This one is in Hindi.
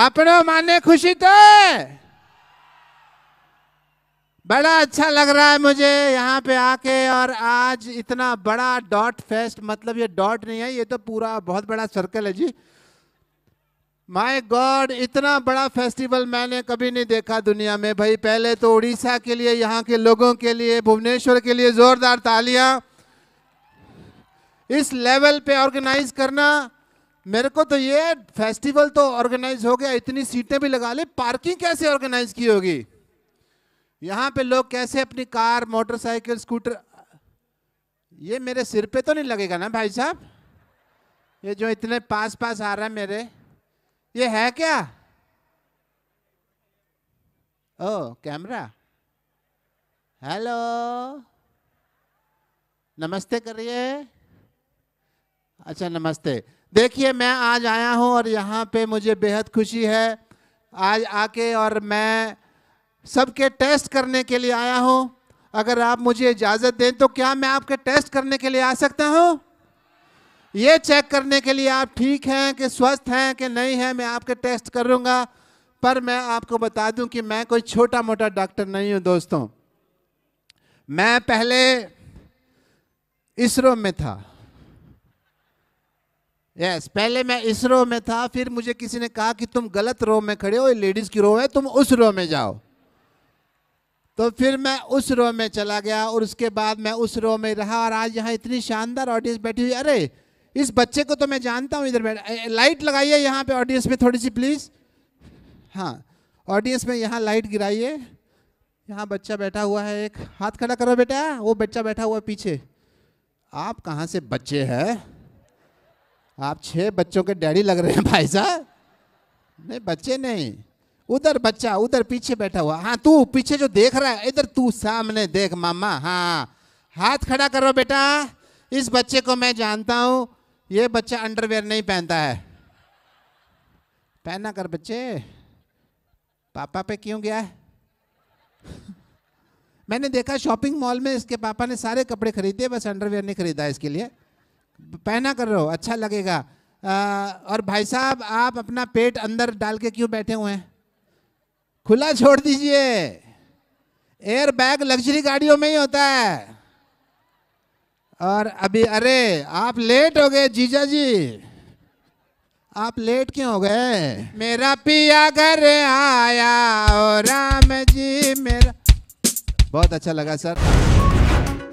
अपने माने खुशी तो बड़ा अच्छा लग रहा है मुझे यहाँ पे आके और आज इतना बड़ा डॉट फेस्ट मतलब ये डॉट नहीं है ये तो पूरा बहुत बड़ा सर्कल है जी माय गॉड इतना बड़ा फेस्टिवल मैंने कभी नहीं देखा दुनिया में भाई पहले तो उड़ीसा के लिए यहाँ के लोगों के लिए भुवनेश्वर के लिए ज़ोरदार तालियां इस लेवल पे ऑर्गेनाइज करना मेरे को तो ये फेस्टिवल तो ऑर्गेनाइज हो गया इतनी सीटें भी लगा ली पार्किंग कैसे ऑर्गेनाइज की होगी यहाँ पे लोग कैसे अपनी कार मोटरसाइकिल स्कूटर ये मेरे सिर पे तो नहीं लगेगा ना भाई साहब ये जो इतने पास पास आ रहा है मेरे ये है क्या ओ कैमरा हेलो नमस्ते करिए अच्छा नमस्ते देखिए मैं आज आया हूँ और यहाँ पे मुझे बेहद खुशी है आज आके और मैं सबके टेस्ट करने के लिए आया हूँ अगर आप मुझे इजाज़त दें तो क्या मैं आपके टेस्ट करने के लिए आ सकता हूँ ये चेक करने के लिए आप ठीक हैं कि स्वस्थ हैं कि नहीं हैं मैं आपके टेस्ट करूँगा पर मैं आपको बता दूं कि मैं कोई छोटा मोटा डॉक्टर नहीं हूँ दोस्तों मैं पहले इसरो में था यस yes, पहले मैं इस रो में था फिर मुझे किसी ने कहा कि तुम गलत रो में खड़े हो ये लेडीज़ की रो है तुम उस रो में जाओ तो फिर मैं उस रो में चला गया और उसके बाद मैं उस रो में रहा और आज यहाँ इतनी शानदार ऑडियंस बैठी हुई अरे इस बच्चे को तो मैं जानता हूँ इधर बैठ लाइट लगाइए यहाँ पे ऑडियंस में थोड़ी सी प्लीज़ हाँ ऑडियंस में यहाँ लाइट गिराइए यहाँ बच्चा बैठा हुआ है एक हाथ खड़ा करो बेटा वो बच्चा बैठा हुआ पीछे आप कहाँ से बच्चे हैं आप छः बच्चों के डैडी लग रहे हैं भाई साहब नहीं बच्चे नहीं उधर बच्चा उधर पीछे बैठा हुआ हाँ तू पीछे जो देख रहा है इधर तू सामने देख मामा हाँ हाथ खड़ा करो बेटा इस बच्चे को मैं जानता हूँ ये बच्चा अंडरवेयर नहीं पहनता है पहना कर बच्चे पापा पे क्यों गया है मैंने देखा शॉपिंग मॉल में इसके पापा ने सारे कपड़े खरीदे बस अंडरवेयर नहीं खरीदा इसके लिए पहना कर रहे हो अच्छा लगेगा आ, और भाई साहब आप अपना पेट अंदर डाल के क्यों बैठे हुए हैं खुला छोड़ दीजिए एयर बैग लग्जरी गाड़ियों में ही होता है और अभी अरे आप लेट हो गए जीजा जी आप लेट क्यों हो गए मेरा पिया घर आया ओ राम जी मेरा बहुत अच्छा लगा सर